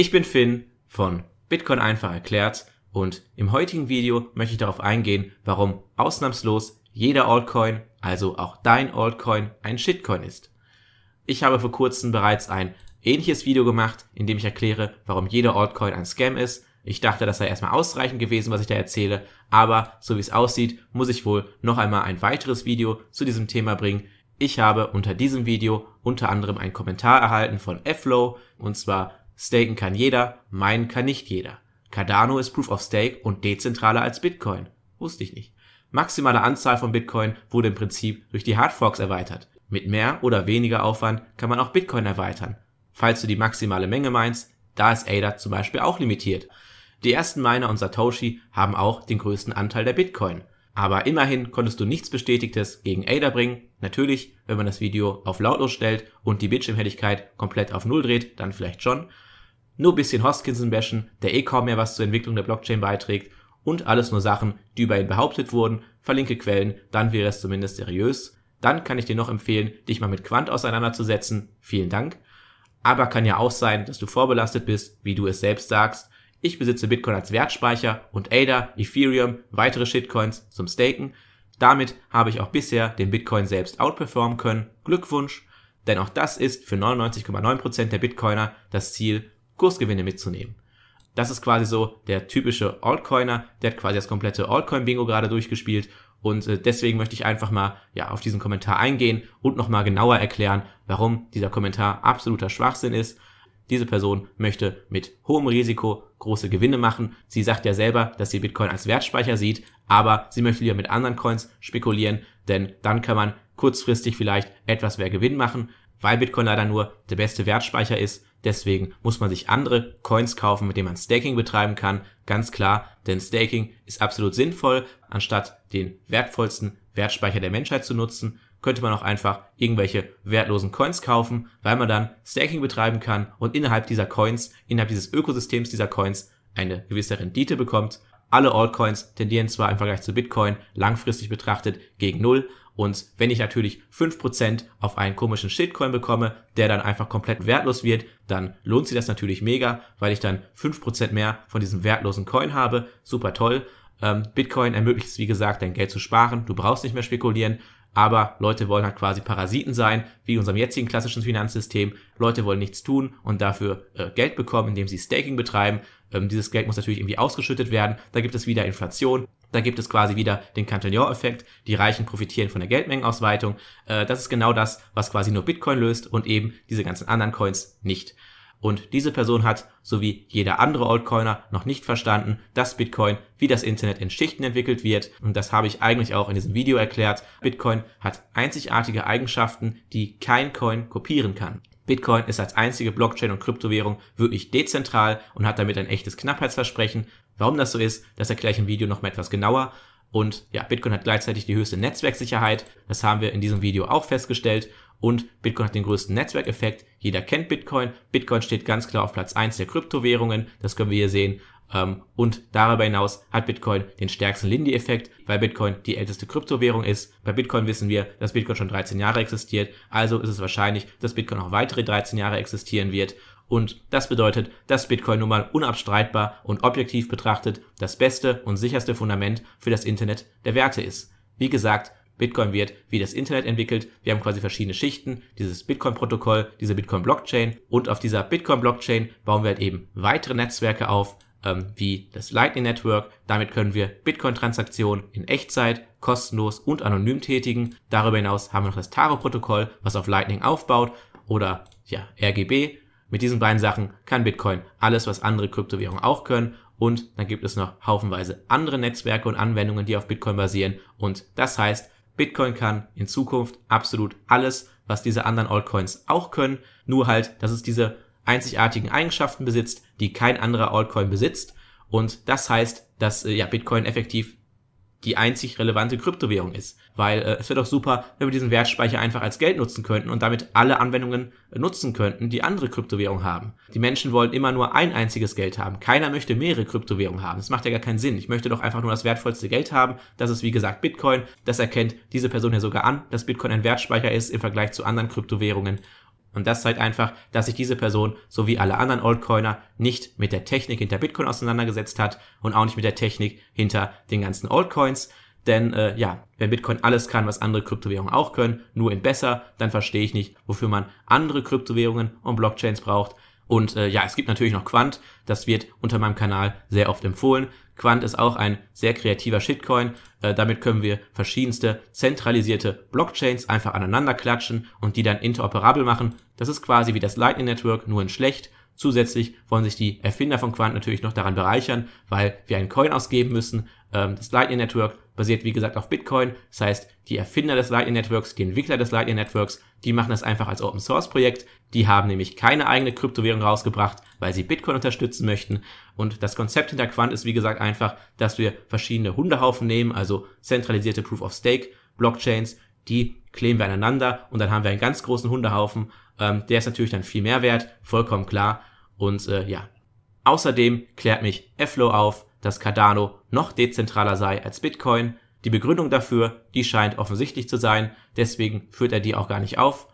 Ich bin Finn von Bitcoin einfach erklärt und im heutigen Video möchte ich darauf eingehen, warum ausnahmslos jeder Altcoin, also auch dein Altcoin, ein Shitcoin ist. Ich habe vor kurzem bereits ein ähnliches Video gemacht, in dem ich erkläre, warum jeder Altcoin ein Scam ist. Ich dachte, das sei erstmal ausreichend gewesen, was ich da erzähle, aber so wie es aussieht, muss ich wohl noch einmal ein weiteres Video zu diesem Thema bringen, ich habe unter diesem Video unter anderem einen Kommentar erhalten von Flow und zwar Staken kann jeder, meinen kann nicht jeder. Cardano ist Proof of Stake und dezentraler als Bitcoin. Wusste ich nicht. Maximale Anzahl von Bitcoin wurde im Prinzip durch die Hardforks erweitert. Mit mehr oder weniger Aufwand kann man auch Bitcoin erweitern. Falls du die maximale Menge meinst, da ist ADA zum Beispiel auch limitiert. Die ersten Miner und Satoshi haben auch den größten Anteil der Bitcoin. Aber immerhin konntest du nichts Bestätigtes gegen ADA bringen. Natürlich, wenn man das Video auf lautlos stellt und die Bildschirmhelligkeit komplett auf Null dreht, dann vielleicht schon nur ein bisschen Hoskinson bashen, der eh kaum mehr was zur Entwicklung der Blockchain beiträgt und alles nur Sachen, die über ihn behauptet wurden, verlinke Quellen, dann wäre es zumindest seriös. Dann kann ich dir noch empfehlen, dich mal mit Quant auseinanderzusetzen. Vielen Dank. Aber kann ja auch sein, dass du vorbelastet bist, wie du es selbst sagst. Ich besitze Bitcoin als Wertspeicher und ADA, Ethereum, weitere Shitcoins zum Staken. Damit habe ich auch bisher den Bitcoin selbst outperformen können. Glückwunsch, denn auch das ist für 99,9% der Bitcoiner das Ziel Kursgewinne mitzunehmen. Das ist quasi so der typische Altcoiner, der hat quasi das komplette Altcoin-Bingo gerade durchgespielt und äh, deswegen möchte ich einfach mal ja, auf diesen Kommentar eingehen und nochmal genauer erklären, warum dieser Kommentar absoluter Schwachsinn ist. Diese Person möchte mit hohem Risiko große Gewinne machen. Sie sagt ja selber, dass sie Bitcoin als Wertspeicher sieht, aber sie möchte lieber mit anderen Coins spekulieren, denn dann kann man kurzfristig vielleicht etwas mehr Gewinn machen, weil Bitcoin leider nur der beste Wertspeicher ist, deswegen muss man sich andere Coins kaufen, mit denen man Staking betreiben kann. Ganz klar, denn Staking ist absolut sinnvoll. Anstatt den wertvollsten Wertspeicher der Menschheit zu nutzen, könnte man auch einfach irgendwelche wertlosen Coins kaufen, weil man dann Staking betreiben kann und innerhalb dieser Coins, innerhalb dieses Ökosystems dieser Coins eine gewisse Rendite bekommt. Alle Altcoins tendieren zwar im Vergleich zu Bitcoin langfristig betrachtet gegen Null und wenn ich natürlich 5% auf einen komischen Shitcoin bekomme, der dann einfach komplett wertlos wird, dann lohnt sich das natürlich mega, weil ich dann 5% mehr von diesem wertlosen Coin habe. Super toll. Ähm, Bitcoin ermöglicht es, wie gesagt, dein Geld zu sparen. Du brauchst nicht mehr spekulieren aber Leute wollen halt quasi Parasiten sein, wie in unserem jetzigen klassischen Finanzsystem. Leute wollen nichts tun und dafür äh, Geld bekommen, indem sie Staking betreiben. Ähm, dieses Geld muss natürlich irgendwie ausgeschüttet werden. Da gibt es wieder Inflation. Da gibt es quasi wieder den Cantillon-Effekt. Die Reichen profitieren von der Geldmengenausweitung. Äh, das ist genau das, was quasi nur Bitcoin löst und eben diese ganzen anderen Coins nicht und diese Person hat, so wie jeder andere Altcoiner, noch nicht verstanden, dass Bitcoin wie das Internet in Schichten entwickelt wird und das habe ich eigentlich auch in diesem Video erklärt. Bitcoin hat einzigartige Eigenschaften, die kein Coin kopieren kann. Bitcoin ist als einzige Blockchain und Kryptowährung wirklich dezentral und hat damit ein echtes Knappheitsversprechen. Warum das so ist, das erkläre ich im Video nochmal etwas genauer. Und ja, Bitcoin hat gleichzeitig die höchste Netzwerksicherheit. Das haben wir in diesem Video auch festgestellt. Und Bitcoin hat den größten Netzwerkeffekt. Jeder kennt Bitcoin. Bitcoin steht ganz klar auf Platz 1 der Kryptowährungen. Das können wir hier sehen. Ähm, und darüber hinaus hat Bitcoin den stärksten Lindy-Effekt, weil Bitcoin die älteste Kryptowährung ist. Bei Bitcoin wissen wir, dass Bitcoin schon 13 Jahre existiert. Also ist es wahrscheinlich, dass Bitcoin auch weitere 13 Jahre existieren wird. Und das bedeutet, dass Bitcoin nun mal unabstreitbar und objektiv betrachtet das beste und sicherste Fundament für das Internet der Werte ist. Wie gesagt, Bitcoin wird wie das Internet entwickelt. Wir haben quasi verschiedene Schichten, dieses Bitcoin-Protokoll, diese Bitcoin-Blockchain und auf dieser Bitcoin-Blockchain bauen wir halt eben weitere Netzwerke auf, ähm, wie das Lightning Network. Damit können wir Bitcoin-Transaktionen in Echtzeit, kostenlos und anonym tätigen. Darüber hinaus haben wir noch das Taro-Protokoll, was auf Lightning aufbaut oder ja, RGB, mit diesen beiden Sachen kann Bitcoin alles, was andere Kryptowährungen auch können. Und dann gibt es noch haufenweise andere Netzwerke und Anwendungen, die auf Bitcoin basieren. Und das heißt, Bitcoin kann in Zukunft absolut alles, was diese anderen Altcoins auch können. Nur halt, dass es diese einzigartigen Eigenschaften besitzt, die kein anderer Altcoin besitzt. Und das heißt, dass äh, ja, Bitcoin effektiv die einzig relevante Kryptowährung ist. Weil äh, es wäre doch super, wenn wir diesen Wertspeicher einfach als Geld nutzen könnten und damit alle Anwendungen äh, nutzen könnten, die andere Kryptowährungen haben. Die Menschen wollen immer nur ein einziges Geld haben. Keiner möchte mehrere Kryptowährungen haben. Das macht ja gar keinen Sinn. Ich möchte doch einfach nur das wertvollste Geld haben. Das ist wie gesagt Bitcoin. Das erkennt diese Person ja sogar an, dass Bitcoin ein Wertspeicher ist im Vergleich zu anderen Kryptowährungen. Und das zeigt einfach, dass sich diese Person, so wie alle anderen Altcoiner, nicht mit der Technik hinter Bitcoin auseinandergesetzt hat und auch nicht mit der Technik hinter den ganzen Altcoins. Denn äh, ja, wenn Bitcoin alles kann, was andere Kryptowährungen auch können, nur in besser, dann verstehe ich nicht, wofür man andere Kryptowährungen und Blockchains braucht, und äh, ja, es gibt natürlich noch Quant, das wird unter meinem Kanal sehr oft empfohlen. Quant ist auch ein sehr kreativer Shitcoin. Äh, damit können wir verschiedenste zentralisierte Blockchains einfach aneinander klatschen und die dann interoperabel machen. Das ist quasi wie das Lightning Network, nur in schlecht. Zusätzlich wollen sich die Erfinder von Quant natürlich noch daran bereichern, weil wir einen Coin ausgeben müssen. Ähm, das Lightning Network basiert wie gesagt auf Bitcoin. Das heißt, die Erfinder des Lightning Networks, die Entwickler des Lightning Networks die machen das einfach als Open Source Projekt. Die haben nämlich keine eigene Kryptowährung rausgebracht, weil sie Bitcoin unterstützen möchten. Und das Konzept hinter Quant ist, wie gesagt, einfach, dass wir verschiedene Hundehaufen nehmen, also zentralisierte Proof of Stake Blockchains, die kleben wir aneinander und dann haben wir einen ganz großen Hundehaufen. Ähm, der ist natürlich dann viel mehr wert, vollkommen klar. Und äh, ja, außerdem klärt mich Eflow auf, dass Cardano noch dezentraler sei als Bitcoin. Die Begründung dafür, die scheint offensichtlich zu sein, deswegen führt er die auch gar nicht auf.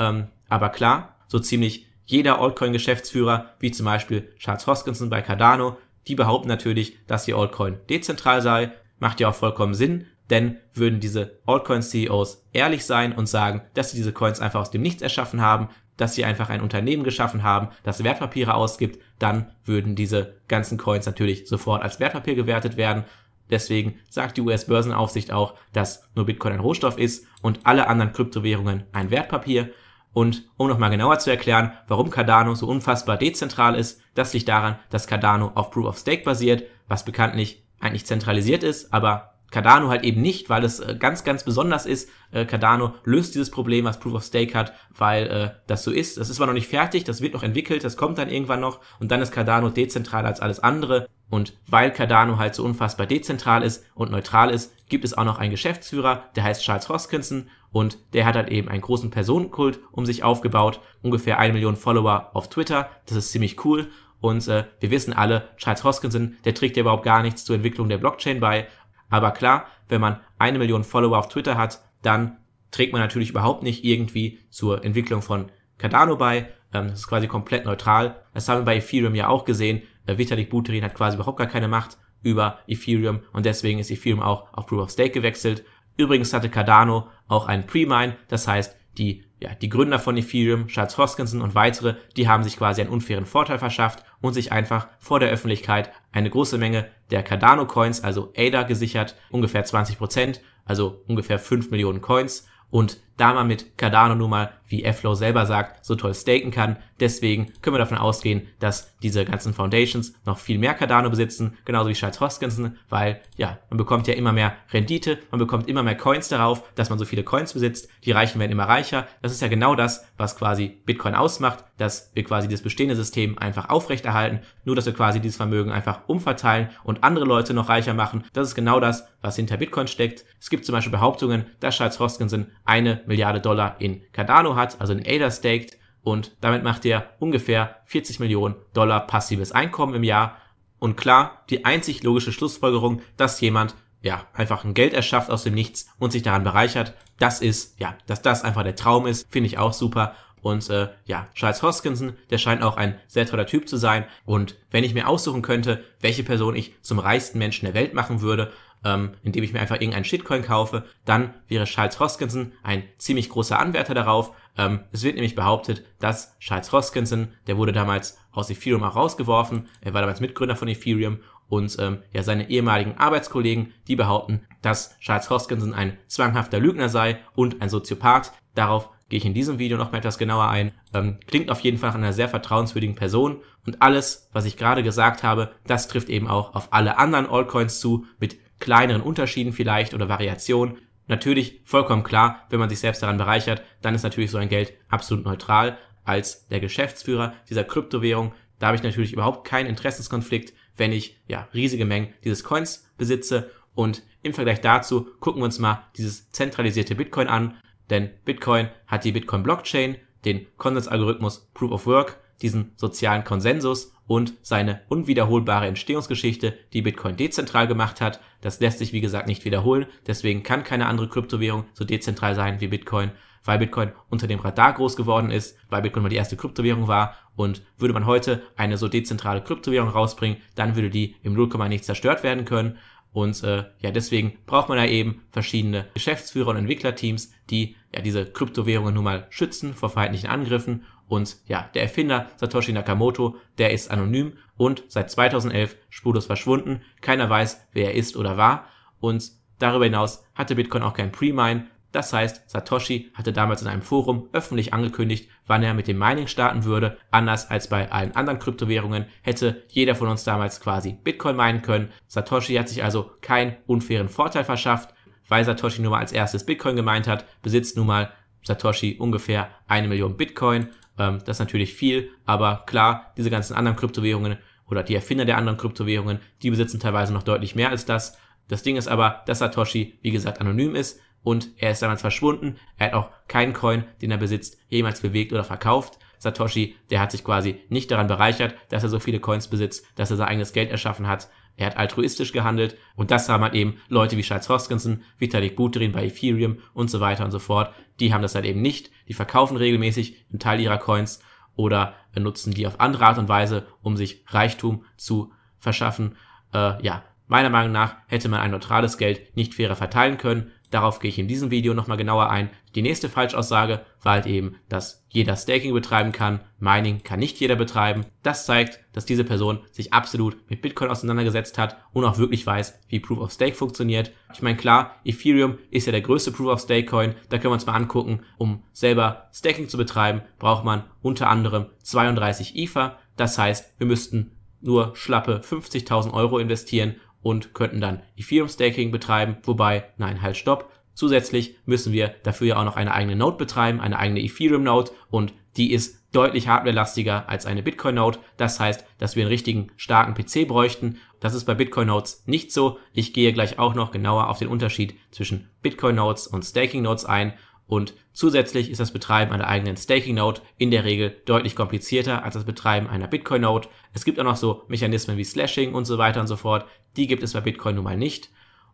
Ähm, aber klar, so ziemlich jeder Altcoin-Geschäftsführer, wie zum Beispiel Charles Hoskinson bei Cardano, die behaupten natürlich, dass die Altcoin dezentral sei. Macht ja auch vollkommen Sinn, denn würden diese Altcoin-CEOs ehrlich sein und sagen, dass sie diese Coins einfach aus dem Nichts erschaffen haben, dass sie einfach ein Unternehmen geschaffen haben, das Wertpapiere ausgibt, dann würden diese ganzen Coins natürlich sofort als Wertpapier gewertet werden Deswegen sagt die US-Börsenaufsicht auch, dass nur Bitcoin ein Rohstoff ist und alle anderen Kryptowährungen ein Wertpapier. Und um nochmal genauer zu erklären, warum Cardano so unfassbar dezentral ist, das liegt daran, dass Cardano auf Proof of Stake basiert, was bekanntlich eigentlich zentralisiert ist, aber Cardano halt eben nicht, weil es äh, ganz, ganz besonders ist. Äh, Cardano löst dieses Problem, was Proof of Stake hat, weil äh, das so ist. Das ist zwar noch nicht fertig, das wird noch entwickelt, das kommt dann irgendwann noch und dann ist Cardano dezentraler als alles andere. Und weil Cardano halt so unfassbar dezentral ist und neutral ist, gibt es auch noch einen Geschäftsführer, der heißt Charles Hoskinson und der hat halt eben einen großen Personenkult um sich aufgebaut, ungefähr eine Million Follower auf Twitter. Das ist ziemlich cool und äh, wir wissen alle, Charles Hoskinson, der trägt ja überhaupt gar nichts zur Entwicklung der Blockchain bei. Aber klar, wenn man eine Million Follower auf Twitter hat, dann trägt man natürlich überhaupt nicht irgendwie zur Entwicklung von Cardano bei. Ähm, das ist quasi komplett neutral. Das haben wir bei Ethereum ja auch gesehen. Äh, Vitalik Buterin hat quasi überhaupt gar keine Macht über Ethereum und deswegen ist Ethereum auch auf Proof of Stake gewechselt. Übrigens hatte Cardano auch einen Pre-Mine, das heißt, die, ja, die Gründer von Ethereum, Charles Hoskinson und weitere, die haben sich quasi einen unfairen Vorteil verschafft und sich einfach vor der Öffentlichkeit eine große Menge der Cardano Coins, also ADA gesichert, ungefähr 20 Prozent, also ungefähr 5 Millionen Coins und da man mit Cardano nun mal, wie Flow selber sagt, so toll staken kann. Deswegen können wir davon ausgehen, dass diese ganzen Foundations noch viel mehr Cardano besitzen, genauso wie Charles Hoskinson, weil ja, man bekommt ja immer mehr Rendite, man bekommt immer mehr Coins darauf, dass man so viele Coins besitzt, die Reichen werden immer reicher. Das ist ja genau das, was quasi Bitcoin ausmacht, dass wir quasi das bestehende System einfach aufrechterhalten, nur dass wir quasi dieses Vermögen einfach umverteilen und andere Leute noch reicher machen. Das ist genau das, was hinter Bitcoin steckt. Es gibt zum Beispiel Behauptungen, dass Charles Hoskinson eine Milliarde Dollar in Cardano hat, also in ADA staked und damit macht er ungefähr 40 Millionen Dollar passives Einkommen im Jahr. Und klar, die einzig logische Schlussfolgerung, dass jemand ja, einfach ein Geld erschafft aus dem Nichts und sich daran bereichert. Das ist, ja, dass das einfach der Traum ist, finde ich auch super. Und äh, ja, Charles Hoskinson, der scheint auch ein sehr toller Typ zu sein. Und wenn ich mir aussuchen könnte, welche Person ich zum reichsten Menschen der Welt machen würde, ähm, indem ich mir einfach irgendeinen Shitcoin kaufe, dann wäre Charles Hoskinson ein ziemlich großer Anwärter darauf. Ähm, es wird nämlich behauptet, dass Charles Hoskinson, der wurde damals aus Ethereum auch rausgeworfen, er war damals Mitgründer von Ethereum und ähm, ja seine ehemaligen Arbeitskollegen, die behaupten, dass Charles Hoskinson ein zwanghafter Lügner sei und ein Soziopath. Darauf gehe ich in diesem Video noch mal etwas genauer ein. Ähm, klingt auf jeden Fall nach einer sehr vertrauenswürdigen Person und alles, was ich gerade gesagt habe, das trifft eben auch auf alle anderen Altcoins zu, mit kleineren Unterschieden vielleicht oder Variationen. Natürlich vollkommen klar, wenn man sich selbst daran bereichert, dann ist natürlich so ein Geld absolut neutral als der Geschäftsführer dieser Kryptowährung. Da habe ich natürlich überhaupt keinen Interessenskonflikt, wenn ich ja riesige Mengen dieses Coins besitze. Und im Vergleich dazu gucken wir uns mal dieses zentralisierte Bitcoin an, denn Bitcoin hat die Bitcoin Blockchain, den Konsensalgorithmus Proof of Work diesen sozialen Konsensus und seine unwiederholbare Entstehungsgeschichte, die Bitcoin dezentral gemacht hat. Das lässt sich, wie gesagt, nicht wiederholen. Deswegen kann keine andere Kryptowährung so dezentral sein wie Bitcoin, weil Bitcoin unter dem Radar groß geworden ist, weil Bitcoin mal die erste Kryptowährung war. Und würde man heute eine so dezentrale Kryptowährung rausbringen, dann würde die im 0, nichts zerstört werden können. Und äh, ja, deswegen braucht man ja eben verschiedene Geschäftsführer und Entwicklerteams, die ja diese Kryptowährungen nun mal schützen vor feindlichen Angriffen. Und ja, der Erfinder Satoshi Nakamoto, der ist anonym und seit 2011 spurlos verschwunden. Keiner weiß, wer er ist oder war. Und darüber hinaus hatte Bitcoin auch kein Pre-Mine, das heißt, Satoshi hatte damals in einem Forum öffentlich angekündigt, wann er mit dem Mining starten würde. Anders als bei allen anderen Kryptowährungen hätte jeder von uns damals quasi Bitcoin meinen können. Satoshi hat sich also keinen unfairen Vorteil verschafft. Weil Satoshi nun mal als erstes Bitcoin gemeint hat, besitzt nun mal Satoshi ungefähr eine Million Bitcoin. Ähm, das ist natürlich viel, aber klar, diese ganzen anderen Kryptowährungen oder die Erfinder der anderen Kryptowährungen, die besitzen teilweise noch deutlich mehr als das. Das Ding ist aber, dass Satoshi, wie gesagt, anonym ist und er ist damals verschwunden. Er hat auch keinen Coin, den er besitzt, jemals bewegt oder verkauft. Satoshi, der hat sich quasi nicht daran bereichert, dass er so viele Coins besitzt, dass er sein eigenes Geld erschaffen hat. Er hat altruistisch gehandelt und das haben halt eben Leute wie Charles Hoskinson, Vitalik Buterin bei Ethereum und so weiter und so fort. Die haben das halt eben nicht. Die verkaufen regelmäßig einen Teil ihrer Coins oder nutzen die auf andere Art und Weise, um sich Reichtum zu verschaffen. Äh, ja, meiner Meinung nach hätte man ein neutrales Geld nicht fairer verteilen können. Darauf gehe ich in diesem Video nochmal genauer ein. Die nächste Falschaussage war halt eben, dass jeder Staking betreiben kann, Mining kann nicht jeder betreiben. Das zeigt, dass diese Person sich absolut mit Bitcoin auseinandergesetzt hat und auch wirklich weiß, wie Proof of Stake funktioniert. Ich meine, klar, Ethereum ist ja der größte Proof of Stake Coin, da können wir uns mal angucken, um selber Staking zu betreiben, braucht man unter anderem 32 Ether. Das heißt, wir müssten nur schlappe 50.000 Euro investieren und könnten dann Ethereum Staking betreiben. Wobei, nein, halt, stopp. Zusätzlich müssen wir dafür ja auch noch eine eigene Node betreiben, eine eigene Ethereum Node und die ist deutlich hardwarelastiger als eine Bitcoin Node. Das heißt, dass wir einen richtigen starken PC bräuchten. Das ist bei Bitcoin Nodes nicht so. Ich gehe gleich auch noch genauer auf den Unterschied zwischen Bitcoin Nodes und Staking Nodes ein und zusätzlich ist das Betreiben einer eigenen Staking-Node in der Regel deutlich komplizierter als das Betreiben einer Bitcoin-Node. Es gibt auch noch so Mechanismen wie Slashing und so weiter und so fort. Die gibt es bei Bitcoin nun mal nicht.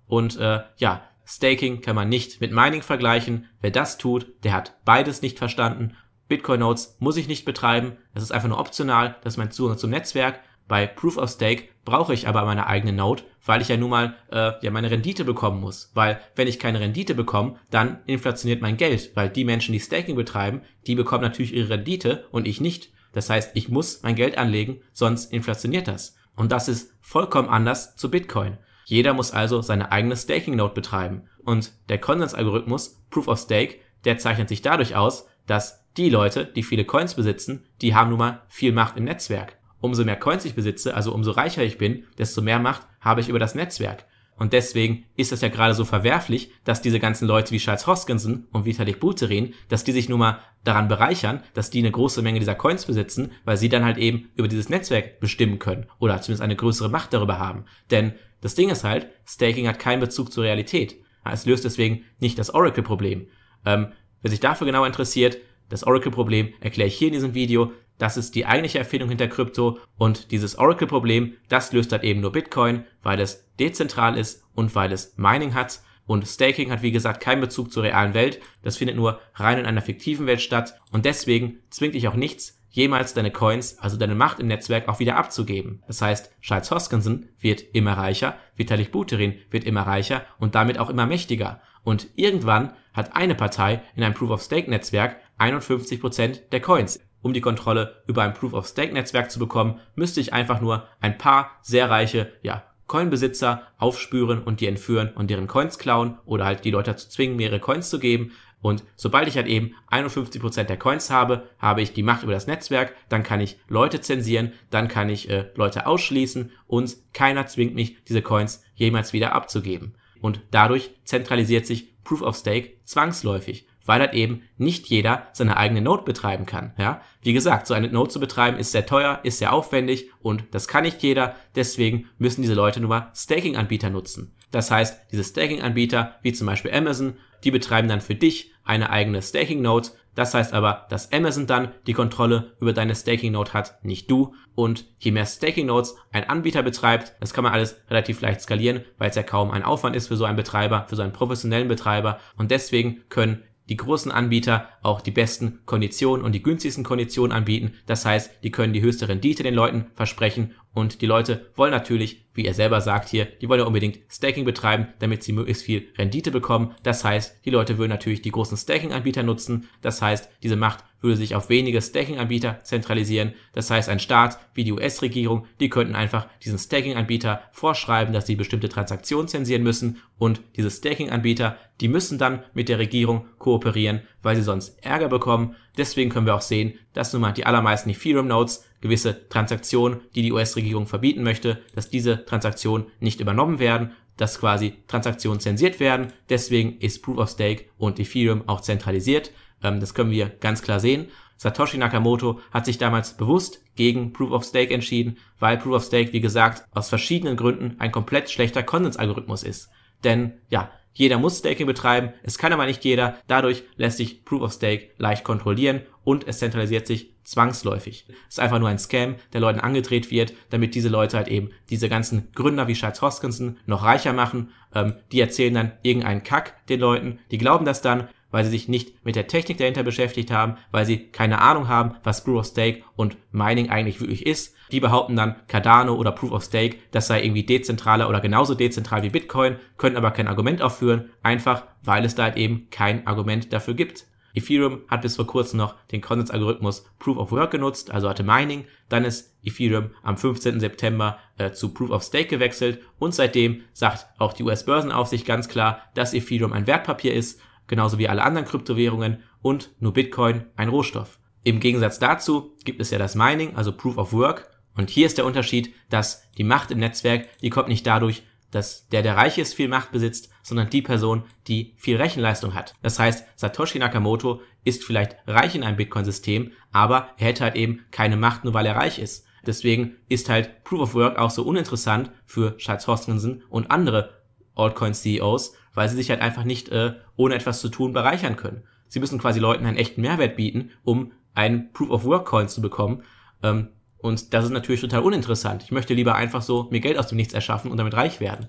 Und äh, ja, Staking kann man nicht mit Mining vergleichen. Wer das tut, der hat beides nicht verstanden. Bitcoin-Nodes muss ich nicht betreiben. Das ist einfach nur optional. Das ist mein Zugang zum Netzwerk. Bei Proof of Stake brauche ich aber meine eigene Node, weil ich ja nun mal äh, ja meine Rendite bekommen muss. Weil wenn ich keine Rendite bekomme, dann inflationiert mein Geld, weil die Menschen, die Staking betreiben, die bekommen natürlich ihre Rendite und ich nicht. Das heißt, ich muss mein Geld anlegen, sonst inflationiert das. Und das ist vollkommen anders zu Bitcoin. Jeder muss also seine eigene Staking-Node betreiben. Und der Konsensalgorithmus Proof of Stake, der zeichnet sich dadurch aus, dass die Leute, die viele Coins besitzen, die haben nun mal viel Macht im Netzwerk umso mehr Coins ich besitze, also umso reicher ich bin, desto mehr Macht habe ich über das Netzwerk. Und deswegen ist das ja gerade so verwerflich, dass diese ganzen Leute wie Charles Hoskinson und Vitalik Buterin, dass die sich nun mal daran bereichern, dass die eine große Menge dieser Coins besitzen, weil sie dann halt eben über dieses Netzwerk bestimmen können oder zumindest eine größere Macht darüber haben. Denn das Ding ist halt, Staking hat keinen Bezug zur Realität. Es löst deswegen nicht das Oracle-Problem. Ähm, wer sich dafür genau interessiert, das Oracle-Problem erkläre ich hier in diesem Video. Das ist die eigentliche Erfindung hinter Krypto und dieses Oracle-Problem, das löst halt eben nur Bitcoin, weil es dezentral ist und weil es Mining hat. Und Staking hat wie gesagt keinen Bezug zur realen Welt. Das findet nur rein in einer fiktiven Welt statt. Und deswegen zwingt dich auch nichts, jemals deine Coins, also deine Macht im Netzwerk, auch wieder abzugeben. Das heißt, Charles Hoskinson wird immer reicher, Vitalik Buterin wird immer reicher und damit auch immer mächtiger. Und irgendwann hat eine Partei in einem Proof-of-Stake-Netzwerk 51% der Coins. Um die Kontrolle über ein Proof of Stake Netzwerk zu bekommen, müsste ich einfach nur ein paar sehr reiche, ja, Coinbesitzer aufspüren und die entführen und deren Coins klauen oder halt die Leute dazu zwingen, mehrere Coins zu geben. Und sobald ich halt eben 51% der Coins habe, habe ich die Macht über das Netzwerk, dann kann ich Leute zensieren, dann kann ich äh, Leute ausschließen und keiner zwingt mich, diese Coins jemals wieder abzugeben. Und dadurch zentralisiert sich Proof of Stake zwangsläufig weil halt eben nicht jeder seine eigene Node betreiben kann. Ja? Wie gesagt, so eine Node zu betreiben ist sehr teuer, ist sehr aufwendig und das kann nicht jeder. Deswegen müssen diese Leute nur mal Staking-Anbieter nutzen. Das heißt, diese Staking-Anbieter, wie zum Beispiel Amazon, die betreiben dann für dich eine eigene Staking-Node. Das heißt aber, dass Amazon dann die Kontrolle über deine Staking-Node hat, nicht du. Und je mehr Staking-Nodes ein Anbieter betreibt, das kann man alles relativ leicht skalieren, weil es ja kaum ein Aufwand ist für so einen Betreiber, für so einen professionellen Betreiber. Und deswegen können die großen Anbieter auch die besten Konditionen und die günstigsten Konditionen anbieten. Das heißt, die können die höchste Rendite den Leuten versprechen und die Leute wollen natürlich, wie er selber sagt hier, die wollen ja unbedingt Staking betreiben, damit sie möglichst viel Rendite bekommen. Das heißt, die Leute würden natürlich die großen Staking-Anbieter nutzen. Das heißt, diese Macht würde sich auf wenige Stacking-Anbieter zentralisieren. Das heißt, ein Staat wie die US-Regierung, die könnten einfach diesen Stacking-Anbieter vorschreiben, dass sie bestimmte Transaktionen zensieren müssen und diese Stacking-Anbieter, die müssen dann mit der Regierung kooperieren, weil sie sonst Ärger bekommen. Deswegen können wir auch sehen, dass nun mal die allermeisten Ethereum-Nodes gewisse Transaktionen, die die US-Regierung verbieten möchte, dass diese Transaktionen nicht übernommen werden, dass quasi Transaktionen zensiert werden. Deswegen ist Proof of Stake und Ethereum auch zentralisiert. Ähm, das können wir ganz klar sehen. Satoshi Nakamoto hat sich damals bewusst gegen Proof of Stake entschieden, weil Proof of Stake, wie gesagt, aus verschiedenen Gründen ein komplett schlechter Konsensalgorithmus ist. Denn ja, jeder muss Staking betreiben, es kann aber nicht jeder, dadurch lässt sich Proof of Stake leicht kontrollieren und es zentralisiert sich zwangsläufig. Es ist einfach nur ein Scam, der Leuten angedreht wird, damit diese Leute halt eben diese ganzen Gründer wie Charles Hoskinson noch reicher machen. Ähm, die erzählen dann irgendeinen Kack den Leuten, die glauben das dann weil sie sich nicht mit der Technik dahinter beschäftigt haben, weil sie keine Ahnung haben, was Proof of Stake und Mining eigentlich wirklich ist. Die behaupten dann, Cardano oder Proof of Stake, das sei irgendwie dezentraler oder genauso dezentral wie Bitcoin, können aber kein Argument aufführen, einfach weil es da halt eben kein Argument dafür gibt. Ethereum hat bis vor kurzem noch den Konsensalgorithmus Proof of Work genutzt, also hatte Mining. Dann ist Ethereum am 15. September äh, zu Proof of Stake gewechselt und seitdem sagt auch die US-Börsenaufsicht ganz klar, dass Ethereum ein Wertpapier ist genauso wie alle anderen Kryptowährungen und nur Bitcoin ein Rohstoff. Im Gegensatz dazu gibt es ja das Mining, also Proof of Work. Und hier ist der Unterschied, dass die Macht im Netzwerk, die kommt nicht dadurch, dass der, der reich ist, viel Macht besitzt, sondern die Person, die viel Rechenleistung hat. Das heißt, Satoshi Nakamoto ist vielleicht reich in einem Bitcoin-System, aber er hätte halt eben keine Macht, nur weil er reich ist. Deswegen ist halt Proof of Work auch so uninteressant für Schatz Hoskinson und andere Altcoin-CEOs, weil sie sich halt einfach nicht äh, ohne etwas zu tun bereichern können. Sie müssen quasi Leuten einen echten Mehrwert bieten, um einen Proof of Work Coin zu bekommen. Ähm, und das ist natürlich total uninteressant. Ich möchte lieber einfach so mir Geld aus dem Nichts erschaffen und damit reich werden.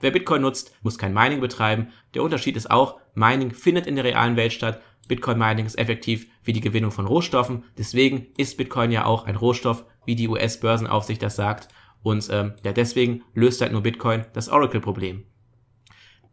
Wer Bitcoin nutzt, muss kein Mining betreiben. Der Unterschied ist auch, Mining findet in der realen Welt statt. Bitcoin Mining ist effektiv wie die Gewinnung von Rohstoffen. Deswegen ist Bitcoin ja auch ein Rohstoff, wie die US-Börsenaufsicht das sagt. Und ähm, ja, deswegen löst halt nur Bitcoin das Oracle-Problem.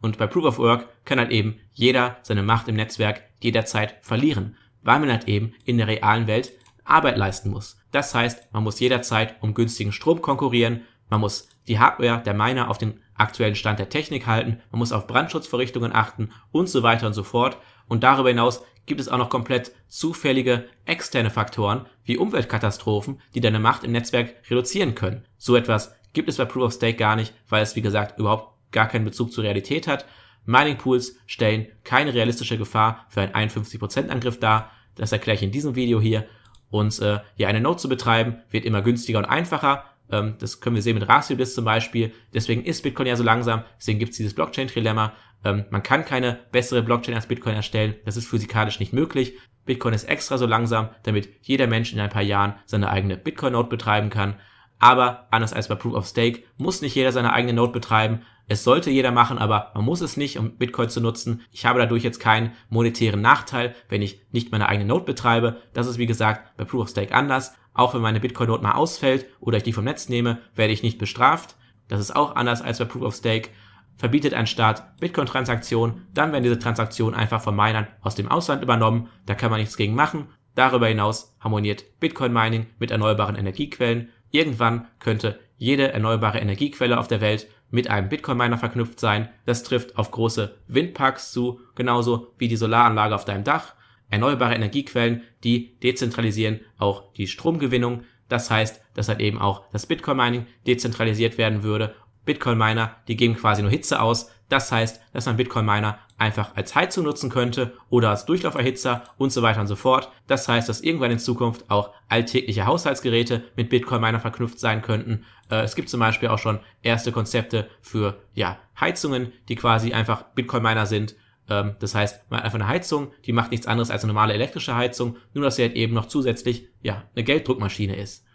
Und bei Proof of Work kann halt eben jeder seine Macht im Netzwerk jederzeit verlieren, weil man halt eben in der realen Welt Arbeit leisten muss. Das heißt, man muss jederzeit um günstigen Strom konkurrieren, man muss die Hardware der Miner auf den aktuellen Stand der Technik halten, man muss auf Brandschutzvorrichtungen achten und so weiter und so fort. Und darüber hinaus gibt es auch noch komplett zufällige externe Faktoren wie Umweltkatastrophen, die deine Macht im Netzwerk reduzieren können. So etwas gibt es bei Proof of Stake gar nicht, weil es wie gesagt überhaupt gar keinen Bezug zur Realität hat. Mining Pools stellen keine realistische Gefahr für einen 51% Angriff dar. Das erkläre ich in diesem Video hier. Und äh, ja, eine Node zu betreiben wird immer günstiger und einfacher. Ähm, das können wir sehen mit RasioBliss zum Beispiel. Deswegen ist Bitcoin ja so langsam. Deswegen gibt es dieses Blockchain-Trilemma. Ähm, man kann keine bessere Blockchain als Bitcoin erstellen. Das ist physikalisch nicht möglich. Bitcoin ist extra so langsam, damit jeder Mensch in ein paar Jahren seine eigene Bitcoin-Node betreiben kann. Aber anders als bei Proof of Stake muss nicht jeder seine eigene Node betreiben. Es sollte jeder machen, aber man muss es nicht, um Bitcoin zu nutzen. Ich habe dadurch jetzt keinen monetären Nachteil, wenn ich nicht meine eigene Note betreibe. Das ist wie gesagt bei Proof of Stake anders. Auch wenn meine Bitcoin-Note mal ausfällt oder ich die vom Netz nehme, werde ich nicht bestraft. Das ist auch anders als bei Proof of Stake. Verbietet ein Staat Bitcoin-Transaktionen, dann werden diese Transaktionen einfach von Minern aus dem Ausland übernommen. Da kann man nichts gegen machen. Darüber hinaus harmoniert Bitcoin-Mining mit erneuerbaren Energiequellen. Irgendwann könnte jede erneuerbare Energiequelle auf der Welt mit einem Bitcoin-Miner verknüpft sein. Das trifft auf große Windparks zu, genauso wie die Solaranlage auf deinem Dach. Erneuerbare Energiequellen, die dezentralisieren auch die Stromgewinnung. Das heißt, dass halt eben auch das Bitcoin-Mining dezentralisiert werden würde. Bitcoin-Miner, die geben quasi nur Hitze aus. Das heißt, dass ein Bitcoin-Miner einfach als Heizung nutzen könnte oder als Durchlauferhitzer und so weiter und so fort. Das heißt, dass irgendwann in Zukunft auch alltägliche Haushaltsgeräte mit Bitcoin-Miner verknüpft sein könnten. Äh, es gibt zum Beispiel auch schon erste Konzepte für ja, Heizungen, die quasi einfach Bitcoin-Miner sind. Ähm, das heißt, man hat einfach eine Heizung, die macht nichts anderes als eine normale elektrische Heizung, nur dass sie halt eben noch zusätzlich ja, eine Gelddruckmaschine ist.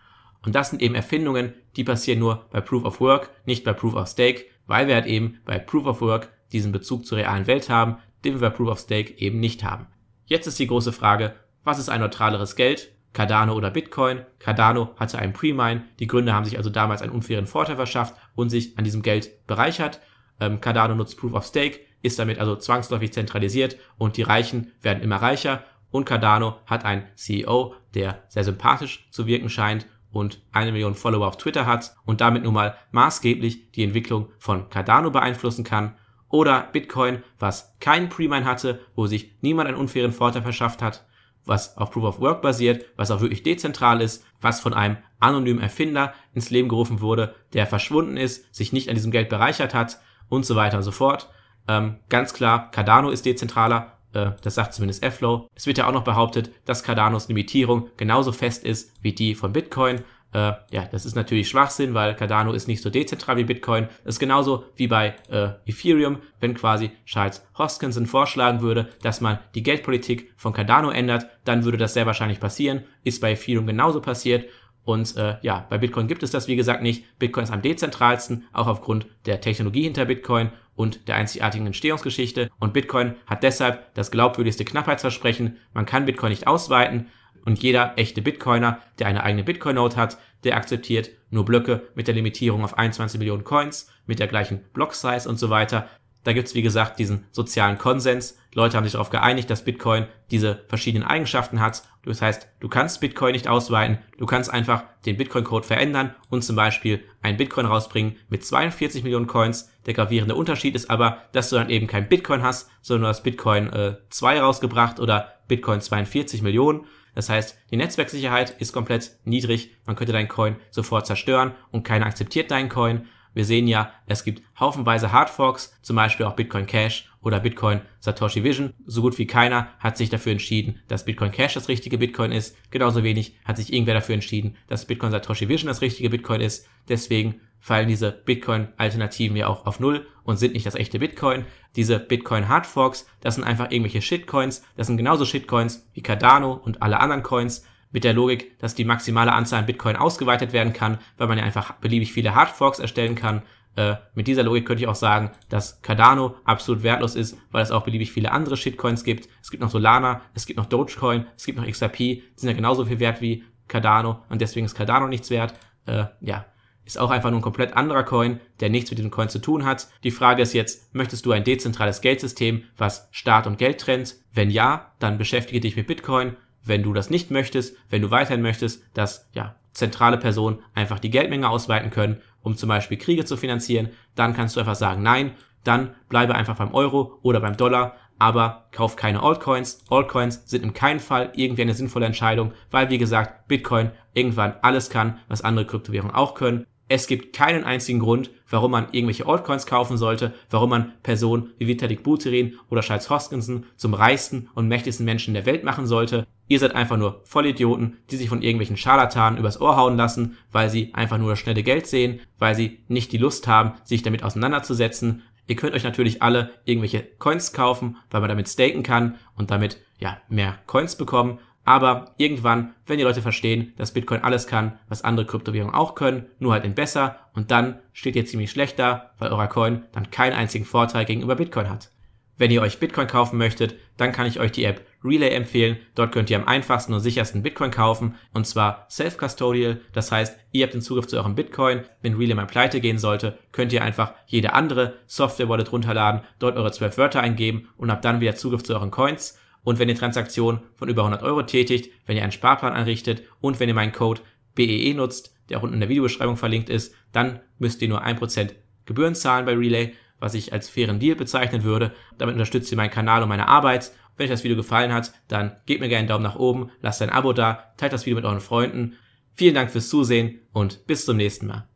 Und das sind eben Erfindungen, die passieren nur bei Proof of Work, nicht bei Proof of Stake, weil wir halt eben bei Proof of Work diesen Bezug zur realen Welt haben, den wir bei Proof of Stake eben nicht haben. Jetzt ist die große Frage, was ist ein neutraleres Geld? Cardano oder Bitcoin? Cardano hatte einen Pre-Mine, die Gründer haben sich also damals einen unfairen Vorteil verschafft und sich an diesem Geld bereichert. Ähm, Cardano nutzt Proof of Stake, ist damit also zwangsläufig zentralisiert und die Reichen werden immer reicher und Cardano hat einen CEO, der sehr sympathisch zu wirken scheint und eine Million Follower auf Twitter hat und damit nun mal maßgeblich die Entwicklung von Cardano beeinflussen kann oder Bitcoin, was keinen mine hatte, wo sich niemand einen unfairen Vorteil verschafft hat, was auf Proof of Work basiert, was auch wirklich dezentral ist, was von einem anonymen Erfinder ins Leben gerufen wurde, der verschwunden ist, sich nicht an diesem Geld bereichert hat und so weiter und so fort. Ähm, ganz klar, Cardano ist dezentraler, äh, das sagt zumindest Flow. Es wird ja auch noch behauptet, dass Cardanos Limitierung genauso fest ist wie die von Bitcoin äh, ja, das ist natürlich Schwachsinn, weil Cardano ist nicht so dezentral wie Bitcoin. Das ist genauso wie bei äh, Ethereum, wenn quasi Charles Hoskinson vorschlagen würde, dass man die Geldpolitik von Cardano ändert, dann würde das sehr wahrscheinlich passieren. Ist bei Ethereum genauso passiert. Und äh, ja, bei Bitcoin gibt es das wie gesagt nicht. Bitcoin ist am dezentralsten, auch aufgrund der Technologie hinter Bitcoin und der einzigartigen Entstehungsgeschichte. Und Bitcoin hat deshalb das glaubwürdigste Knappheitsversprechen. Man kann Bitcoin nicht ausweiten, und jeder echte Bitcoiner, der eine eigene Bitcoin-Note hat, der akzeptiert nur Blöcke mit der Limitierung auf 21 Millionen Coins, mit der gleichen Block-Size und so weiter. Da gibt's wie gesagt, diesen sozialen Konsens. Leute haben sich darauf geeinigt, dass Bitcoin diese verschiedenen Eigenschaften hat. Das heißt, du kannst Bitcoin nicht ausweiten, du kannst einfach den Bitcoin-Code verändern und zum Beispiel einen Bitcoin rausbringen mit 42 Millionen Coins. Der gravierende Unterschied ist aber, dass du dann eben kein Bitcoin hast, sondern du hast Bitcoin äh, 2 rausgebracht oder Bitcoin 42 Millionen. Das heißt, die Netzwerksicherheit ist komplett niedrig. Man könnte deinen Coin sofort zerstören und keiner akzeptiert deinen Coin. Wir sehen ja, es gibt haufenweise Hardforks, zum Beispiel auch Bitcoin Cash oder Bitcoin Satoshi Vision. So gut wie keiner hat sich dafür entschieden, dass Bitcoin Cash das richtige Bitcoin ist. Genauso wenig hat sich irgendwer dafür entschieden, dass Bitcoin Satoshi Vision das richtige Bitcoin ist. Deswegen fallen diese Bitcoin-Alternativen ja auch auf Null und sind nicht das echte Bitcoin. Diese Bitcoin-Hardforks, das sind einfach irgendwelche Shitcoins. Das sind genauso Shitcoins wie Cardano und alle anderen Coins mit der Logik, dass die maximale Anzahl an Bitcoin ausgeweitet werden kann, weil man ja einfach beliebig viele Hardforks erstellen kann. Äh, mit dieser Logik könnte ich auch sagen, dass Cardano absolut wertlos ist, weil es auch beliebig viele andere Shitcoins gibt. Es gibt noch Solana, es gibt noch Dogecoin, es gibt noch XRP, die sind ja genauso viel wert wie Cardano und deswegen ist Cardano nichts wert. Äh, ja, ist auch einfach nur ein komplett anderer Coin, der nichts mit dem Coin zu tun hat. Die Frage ist jetzt, möchtest du ein dezentrales Geldsystem, was Staat und Geld trennt? Wenn ja, dann beschäftige dich mit Bitcoin. Wenn du das nicht möchtest, wenn du weiterhin möchtest, dass ja, zentrale Personen einfach die Geldmenge ausweiten können, um zum Beispiel Kriege zu finanzieren, dann kannst du einfach sagen, nein, dann bleibe einfach beim Euro oder beim Dollar, aber kauf keine Altcoins. Altcoins sind in keinem Fall irgendwie eine sinnvolle Entscheidung, weil wie gesagt, Bitcoin irgendwann alles kann, was andere Kryptowährungen auch können. Es gibt keinen einzigen Grund, warum man irgendwelche Altcoins kaufen sollte, warum man Personen wie Vitalik Buterin oder Charles Hoskinson zum reichsten und mächtigsten Menschen der Welt machen sollte. Ihr seid einfach nur Vollidioten, die sich von irgendwelchen Scharlatanen übers Ohr hauen lassen, weil sie einfach nur das schnelle Geld sehen, weil sie nicht die Lust haben, sich damit auseinanderzusetzen. Ihr könnt euch natürlich alle irgendwelche Coins kaufen, weil man damit staken kann und damit ja mehr Coins bekommen, aber irgendwann wenn die Leute verstehen, dass Bitcoin alles kann, was andere Kryptowährungen auch können, nur halt in besser. Und dann steht ihr ziemlich schlecht da, weil eurer Coin dann keinen einzigen Vorteil gegenüber Bitcoin hat. Wenn ihr euch Bitcoin kaufen möchtet, dann kann ich euch die App Relay empfehlen. Dort könnt ihr am einfachsten und sichersten Bitcoin kaufen und zwar self-custodial. Das heißt, ihr habt den Zugriff zu eurem Bitcoin. Wenn Relay mal pleite gehen sollte, könnt ihr einfach jede andere Software-Wallet runterladen, dort eure zwölf Wörter eingeben und habt dann wieder Zugriff zu euren Coins und wenn ihr Transaktionen von über 100 Euro tätigt, wenn ihr einen Sparplan anrichtet und wenn ihr meinen Code BEE e nutzt, der auch unten in der Videobeschreibung verlinkt ist, dann müsst ihr nur 1% Gebühren zahlen bei Relay, was ich als fairen Deal bezeichnen würde. Damit unterstützt ihr meinen Kanal und meine Arbeit. Wenn euch das Video gefallen hat, dann gebt mir gerne einen Daumen nach oben, lasst ein Abo da, teilt das Video mit euren Freunden. Vielen Dank fürs Zusehen und bis zum nächsten Mal.